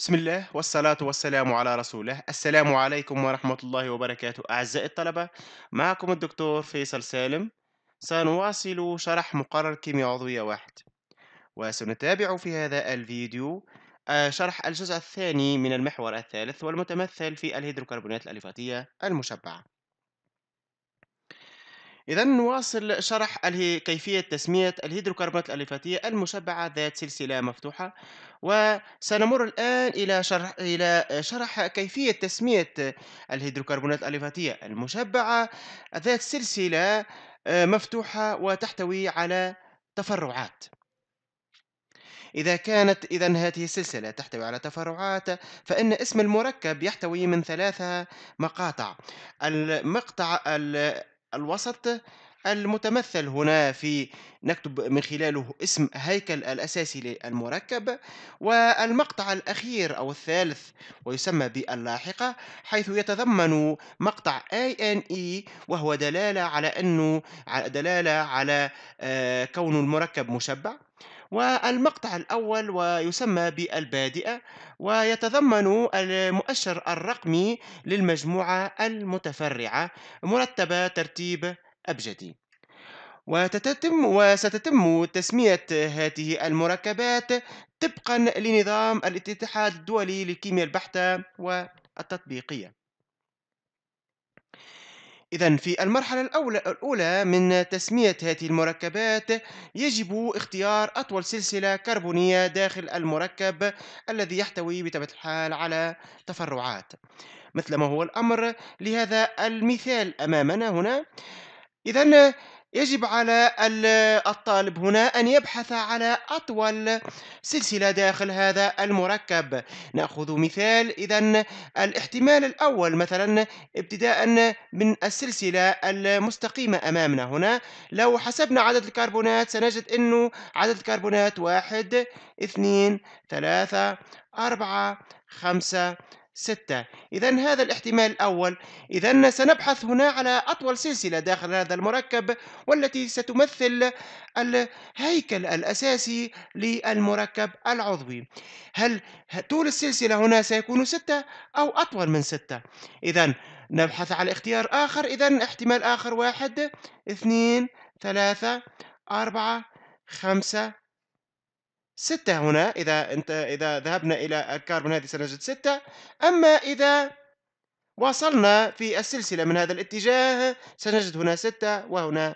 بسم الله والصلاة والسلام على رسوله السلام عليكم ورحمة الله وبركاته أعزائي الطلبة معكم الدكتور فيصل سالم سنواصل شرح مقرر كيمياء عضوية واحد وسنتابع في هذا الفيديو آه، شرح الجزء الثاني من المحور الثالث والمتمثل في الهيدروكربونات الأليفاتية المشبعة إذا نواصل شرح كيفية تسمية الهيدروكربونات الأليفاتية المشبعة ذات سلسلة مفتوحة وسنمر الآن إلى شرح إلى شرح كيفية تسمية الهيدروكربونات الأليفاتية المشبعة ذات سلسلة آه، مفتوحة وتحتوي على تفرعات إذا كانت إذا هذه السلسلة تحتوي على تفرعات فإن اسم المركب يحتوي من ثلاثة مقاطع المقطع الوسط المتمثل هنا في نكتب من خلاله اسم هيكل الأساسي للمركب والمقطع الأخير أو الثالث ويسمى باللاحقة حيث يتضمن مقطع INE وهو دلالة على أنه دلالة على آه، كون المركب مشبع والمقطع الأول ويسمى بالبادئة ويتضمن المؤشر الرقمي للمجموعة المتفرعة مرتبة ترتيب أبجدي وتتم وستتم تسمية هذه المركبات طبقا لنظام الاتحاد الدولي للكيمياء البحتة والتطبيقية إذا في المرحلة الأولى من تسمية هذه المركبات يجب اختيار أطول سلسلة كربونية داخل المركب الذي يحتوي بطبيعة الحال على تفرعات مثل ما هو الأمر لهذا المثال أمامنا هنا إذا يجب على الطالب هنا أن يبحث على أطول سلسلة داخل هذا المركب نأخذ مثال إذا الاحتمال الأول مثلا ابتداء من السلسلة المستقيمة أمامنا هنا لو حسبنا عدد الكربونات سنجد أنه عدد الكربونات واحد اثنين ثلاثة أربعة خمسة ستة إذا هذا الاحتمال الأول إذا سنبحث هنا على أطول سلسلة داخل هذا المركب والتي ستمثل الهيكل الأساسي للمركب العضوي هل طول السلسلة هنا سيكون ستة أو أطول من ستة إذا نبحث على اختيار آخر إذا احتمال آخر واحد اثنين ثلاثة أربعة خمسة ستة هنا إذا أنت إذا ذهبنا إلى الكربون هذه سنجد ستة أما إذا واصلنا في السلسلة من هذا الاتجاه سنجد هنا ستة وهنا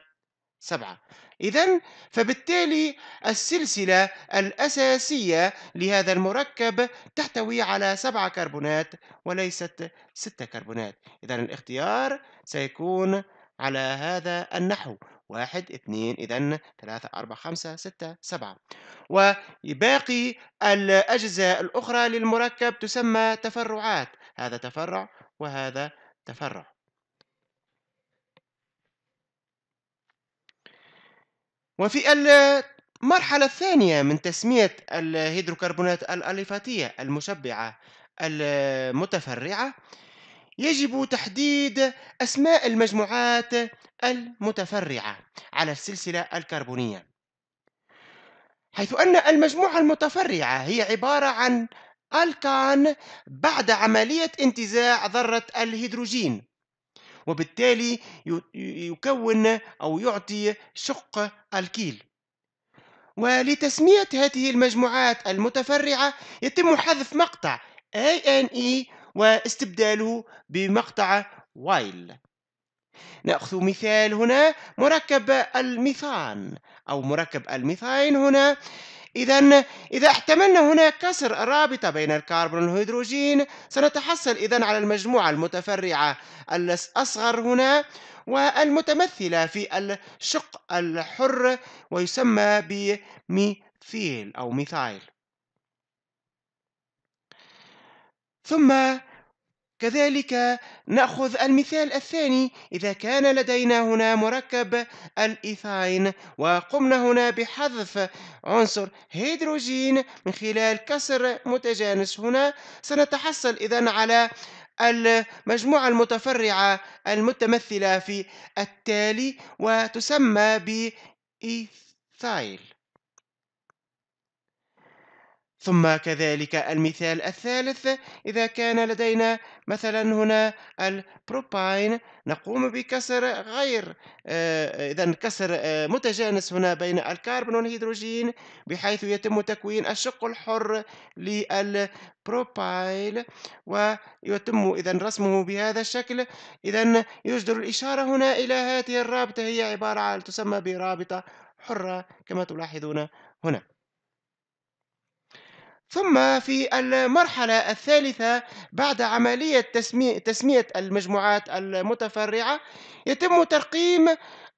سبعة إذا فبالتالي السلسلة الأساسية لهذا المركب تحتوي على سبعة كربونات وليست ستة كربونات إذا الاختيار سيكون على هذا النحو واحد اثنين إذا ثلاثة أربعة خمسة ستة سبعة وباقي الأجزاء الأخرى للمركب تسمى تفرعات هذا تفرع وهذا تفرع وفي المرحلة الثانية من تسمية الهيدروكربونات الأليفاتية المشبعة المتفرعة يجب تحديد أسماء المجموعات المتفرعة على السلسلة الكربونية حيث أن المجموعة المتفرعة هي عبارة عن ألكان بعد عملية انتزاع ذرة الهيدروجين وبالتالي يكون أو يعطي شق الكيل ولتسمية هذه المجموعات المتفرعة يتم حذف مقطع ANE واستبداله بمقطع while نأخذ مثال هنا مركب الميثان أو مركب الميثاين هنا إذا إذا احتملنا هنا كسر الرابطة بين الكربون والهيدروجين سنتحصل إذا على المجموعة المتفرعة الأصغر هنا والمتمثلة في الشق الحر ويسمى بميثيل أو ميثايل ثم كذلك نأخذ المثال الثاني إذا كان لدينا هنا مركب الإيثاين وقمنا هنا بحذف عنصر هيدروجين من خلال كسر متجانس هنا سنتحصل إذا على المجموعة المتفرعة المتمثلة في التالي وتسمى بإيثايل ثم كذلك المثال الثالث إذا كان لدينا مثلا هنا البروباين نقوم بكسر غير آه، إذا كسر آه، متجانس هنا بين الكربون والهيدروجين بحيث يتم تكوين الشق الحر للبروبايل ويتم إذا رسمه بهذا الشكل إذا يجدر الإشارة هنا إلى هذه الرابطة هي عبارة عن تسمى برابطة حرة كما تلاحظون هنا ثم في المرحلة الثالثة بعد عملية تسمية المجموعات المتفرعة يتم ترقيم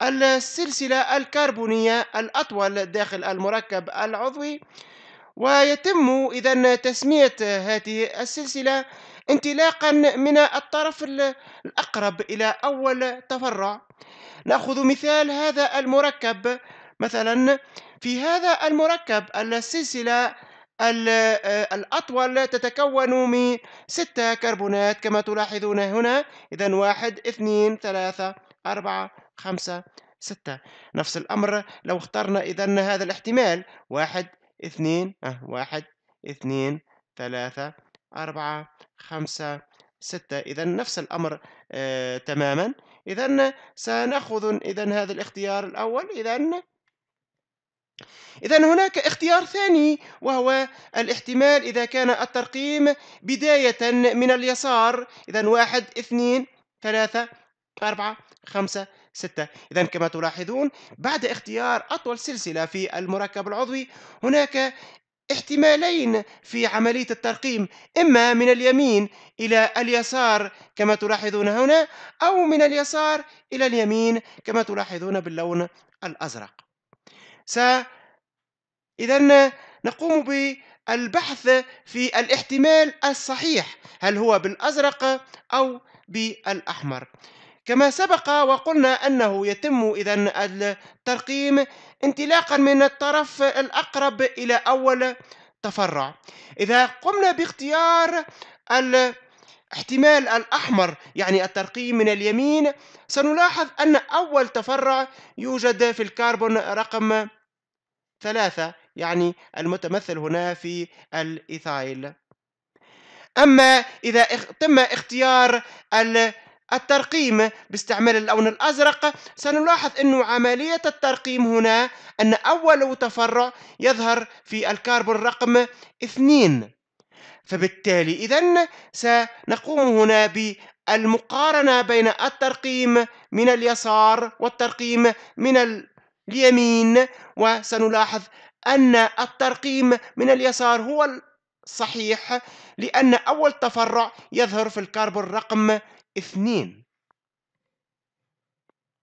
السلسلة الكربونية الأطول داخل المركب العضوي ويتم إذا تسمية هذه السلسلة انطلاقا من الطرف الأقرب إلى أول تفرع نأخذ مثال هذا المركب مثلا في هذا المركب السلسلة آه، الأطول تتكون من ستة كربونات كما تلاحظون هنا إذا واحد اثنين ثلاثة أربعة خمسة ستة نفس الأمر لو اخترنا إذا هذا الاحتمال واحد اثنين أه واحد اثنين ثلاثة أربعة خمسة ستة إذا نفس الأمر آه تماما إذا سنأخذ إذا هذا الاختيار الأول إذا إذا هناك اختيار ثاني وهو الاحتمال إذا كان الترقيم بداية من اليسار إذا واحد اثنين ثلاثة أربعة خمسة ستة إذا كما تلاحظون بعد اختيار أطول سلسلة في المركب العضوي هناك احتمالين في عملية الترقيم إما من اليمين إلى اليسار كما تلاحظون هنا أو من اليسار إلى اليمين كما تلاحظون باللون الأزرق س إذا نقوم بالبحث في الاحتمال الصحيح هل هو بالأزرق أو بالأحمر كما سبق وقلنا أنه يتم إذا الترقيم انطلاقا من الطرف الأقرب إلى أول تفرع إذا قمنا باختيار الاحتمال الأحمر يعني الترقيم من اليمين سنلاحظ أن أول تفرع يوجد في الكربون رقم ثلاثة يعني المتمثل هنا في الإيثايل أما إذا تم اختيار الترقيم باستعمال اللون الأزرق سنلاحظ أن عملية الترقيم هنا أن أول تفرع يظهر في الكربون رقم اثنين فبالتالي إذا سنقوم هنا بالمقارنة بين الترقيم من اليسار والترقيم من اليمين وسنلاحظ أن الترقيم من اليسار هو الصحيح لأن أول تفرع يظهر في الكربون رقم اثنين